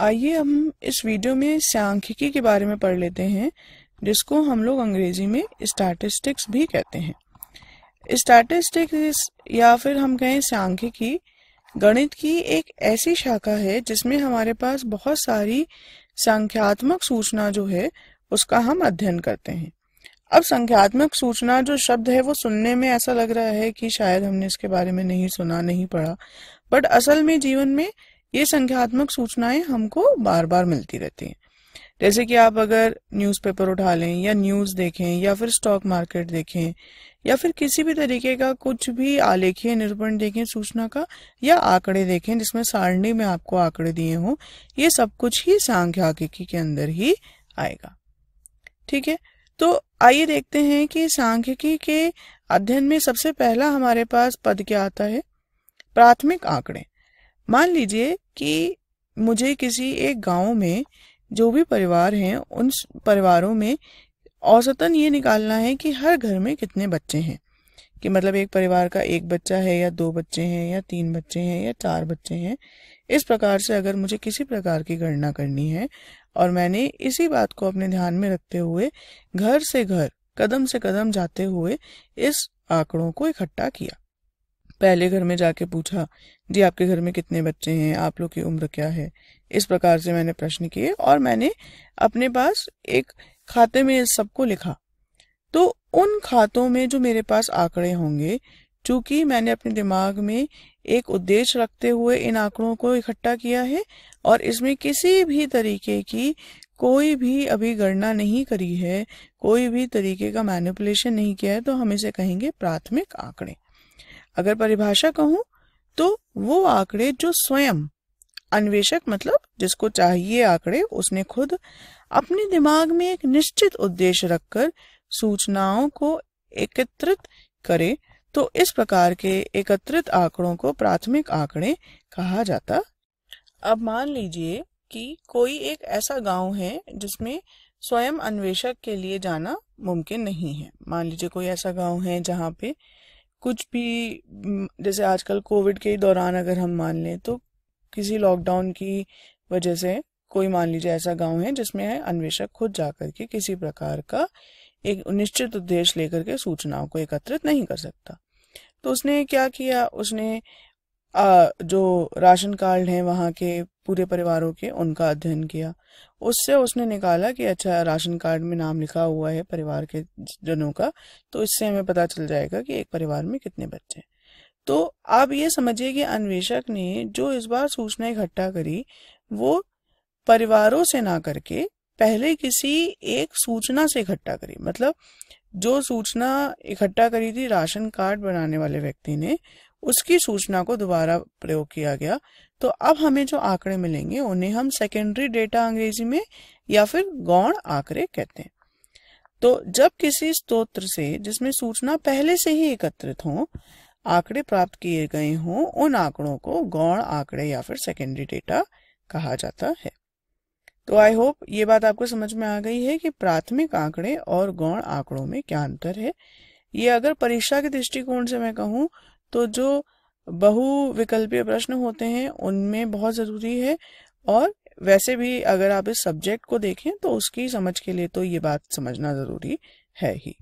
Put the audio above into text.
आइए हम इस वीडियो में सांख्यिकी के बारे में पढ़ लेते हैं जिसको हम लोग अंग्रेजी में स्टैटिस्टिक्स भी कहते हैं स्टैटिस्टिक्स या फिर हम कहें सांख्यिकी गणित की एक ऐसी शाखा है जिसमें हमारे पास बहुत सारी संख्यात्मक सूचना जो है उसका हम अध्ययन करते हैं अब संख्यात्मक सूचना जो शब्द है वो सुनने में ऐसा लग रहा है कि शायद हमने इसके बारे में नहीं सुना नहीं पढ़ा बट असल में जीवन में ये संख्यात्मक सूचनाएं हमको बार बार मिलती रहती हैं जैसे कि आप अगर न्यूज़पेपर उठा लें या न्यूज़ देखें या फिर स्टॉक मार्केट देखें या फिर किसी भी तरीके का कुछ भी आलेखीय निरूपण देखें सूचना का या आंकड़े देखें जिसमें सारणी में आपको आंकड़े दिए हों ये सब कुछ ही सांख्यिकी के अंदर ही आएगा ठीक है तो आइए देखते हैं कि सांख्यिकी के अध्ययन में सबसे पहला हमारे पास पद क्या आता है प्राथमिक आंकड़े मान लीजिए कि मुझे किसी एक गांव में जो भी परिवार हैं उन परिवारों में औसतन ये निकालना है कि हर घर में कितने बच्चे हैं कि मतलब एक परिवार का एक बच्चा है या दो बच्चे हैं या तीन बच्चे हैं या चार बच्चे हैं इस प्रकार से अगर मुझे किसी प्रकार की गणना करनी है और मैंने इसी बात को अपने ध्यान में रखते हुए घर से घर कदम से कदम जाते हुए इस आंकड़ों को इकट्ठा किया पहले घर में जाके पूछा जी आपके घर में कितने बच्चे हैं आप लोग की उम्र क्या है इस प्रकार से मैंने प्रश्न किए और मैंने अपने पास एक खाते में सबको लिखा तो उन खातों में जो मेरे पास आंकड़े होंगे चूंकि मैंने अपने दिमाग में एक उद्देश्य रखते हुए इन आंकड़ों को इकट्ठा किया है और इसमें किसी भी तरीके की कोई भी अभी गणना नहीं करी है कोई भी तरीके का मैनिपुलेशन नहीं किया है तो हम इसे कहेंगे प्राथमिक आंकड़े अगर परिभाषा कहूं तो वो आंकड़े जो स्वयं अन्वेषक मतलब जिसको चाहिए आंकड़े उसने खुद अपने दिमाग में एक निश्चित उद्देश्य रखकर सूचनाओं को एकत्रित करे तो इस प्रकार के एकत्रित आंकड़ों को प्राथमिक आंकड़े कहा जाता अब मान लीजिए कि कोई एक ऐसा गांव है जिसमें स्वयं अन्वेषक के लिए जाना मुमकिन नहीं है मान लीजिए कोई ऐसा गांव है जहाँ पे कुछ भी जैसे आजकल कोविड के दौरान अगर हम मान लें तो किसी लॉकडाउन की वजह से कोई मान लीजिए ऐसा गांव है जिसमें है अन्वेषक खुद जाकर के किसी प्रकार का एक निश्चित उद्देश्य लेकर के सूचनाओं को एकत्रित नहीं कर सकता तो उसने क्या किया उसने आ, जो राशन कार्ड हैं वहाँ के पूरे परिवारों के उनका अध्ययन किया उससे उसने निकाला कि अच्छा राशन कार्ड में नाम लिखा हुआ है परिवार के जनों का तो इससे हमें पता चल जाएगा कि एक परिवार में कितने बच्चे हैं तो आप ये समझिए कि अन्वेषक ने जो इस बार सूचना इकट्ठा करी वो परिवारों से ना करके पहले किसी एक सूचना से इकट्ठा करी मतलब जो सूचना इकट्ठा करी थी राशन कार्ड बनाने वाले व्यक्ति ने उसकी सूचना को दोबारा प्रयोग किया गया तो अब हमें जो आंकड़े मिलेंगे उन्हें हम सेकेंडरी डेटा अंग्रेजी में या फिर गौण आंकड़े कहते हैं तो जब किसी स्तोत्र से जिसमें सूचना पहले से ही एकत्रित हो आंकड़े प्राप्त किए गए हों उन आंकड़ों को गौण आंकड़े या फिर सेकेंडरी डेटा कहा जाता है तो आई होप ये बात आपको समझ में आ गई है कि प्राथमिक आंकड़े और गौण आंकड़ों में क्या अंतर है ये अगर परीक्षा के दृष्टिकोण से मैं कहूँ तो जो बहुविकल्पीय प्रश्न होते हैं उनमें बहुत ज़रूरी है और वैसे भी अगर आप इस सब्जेक्ट को देखें तो उसकी समझ के लिए तो ये बात समझना ज़रूरी है ही